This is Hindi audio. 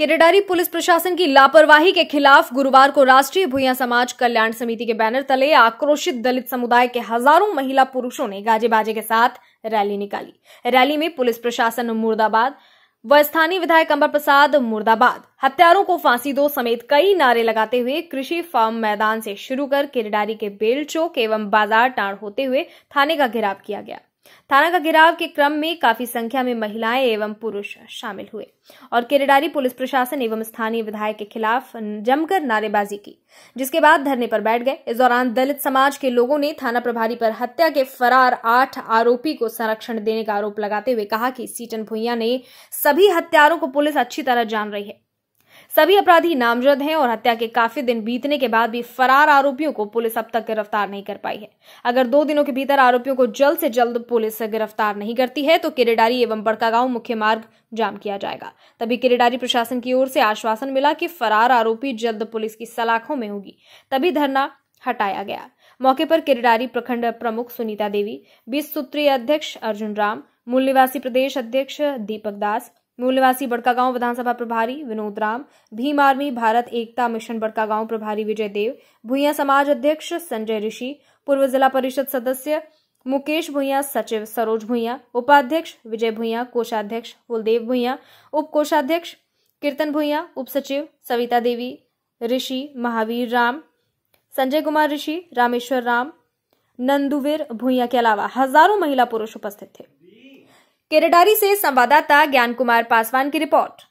केरेडारी पुलिस प्रशासन की लापरवाही के खिलाफ गुरुवार को राष्ट्रीय भूया समाज कल्याण समिति के बैनर तले आक्रोशित दलित समुदाय के हजारों महिला पुरुषों ने गाजे बाजे के साथ रैली निकाली रैली में पुलिस प्रशासन मुर्दाबाद व स्थानीय विधायक अंबर प्रसाद मुर्दाबाद हत्यारों को फांसी दो समेत कई नारे लगाते हुए कृषि फार्म मैदान से शुरू कर किरडारी के बेल चौक एवं बाजार टाण होते हुए थाने का घेराव किया गया थाना का गिराव के क्रम में काफी संख्या में महिलाएं एवं पुरुष शामिल हुए और केरेडारी पुलिस प्रशासन एवं स्थानीय विधायक के खिलाफ जमकर नारेबाजी की जिसके बाद धरने पर बैठ गए इस दौरान दलित समाज के लोगों ने थाना प्रभारी पर हत्या के फरार आठ आरोपी को संरक्षण देने का आरोप लगाते हुए कहा कि सीटन भुइया ने सभी हत्यारों को पुलिस अच्छी तरह जान रही है सभी अपराधी नामजद हैं और हत्या के काफी दिन बीतने के बाद भी फरार आरोपियों को पुलिस अब तक गिरफ्तार नहीं कर पाई है अगर दो दिनों के भीतर आरोपियों को जल्द से जल्द पुलिस गिरफ्तार नहीं करती है तो किरेडारी एवं बड़कागांव मुख्य मार्ग जाम किया जाएगा तभी किरेडारी प्रशासन की ओर से आश्वासन मिला कि फरार आरोपी जल्द पुलिस की सलाखों में होगी तभी धरना हटाया गया मौके पर किरेडारी प्रखंड प्रमुख सुनीता देवी बीस सूत्रीय अध्यक्ष अर्जुन राम मूल निवासी प्रदेश अध्यक्ष दीपक दास मूलवासी बड़कागांव विधानसभा प्रभारी विनोद राम भीम आर्मी भारत एकता मिशन बड़कागांव प्रभारी विजय देव भूया समाज अध्यक्ष संजय ऋषि पूर्व जिला परिषद सदस्य मुकेश भूया सचिव सरोज भूया उपाध्यक्ष विजय भूया कोषाध्यक्ष कुलदेव भूया उप कोषाध्यक्ष कीर्तन भूया उप सचिव सविता देवी ऋषि महावीर राम संजय कुमार ऋषि रामेश्वर राम नंदुवीर भूया के अलावा हजारों महिला पुरुष उपस्थित थे केरेडारी से संवाददाता ज्ञान कुमार पासवान की रिपोर्ट